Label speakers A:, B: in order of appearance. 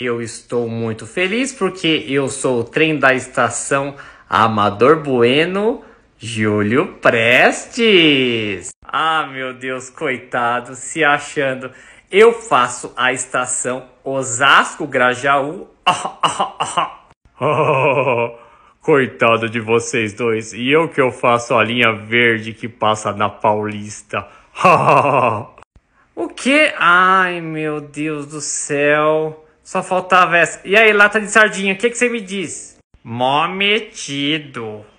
A: Eu estou muito feliz porque eu sou o trem da estação Amador Bueno, Júlio
B: Prestes. Ah, meu Deus, coitado, se achando. Eu faço a estação Osasco Grajaú. Ah, ah,
C: ah, coitado de vocês dois. E eu que eu faço a linha verde que passa na Paulista.
D: o que? Ai, meu Deus do céu. Só faltava essa. E aí, lata de sardinha, o que, que você me diz? Mó metido.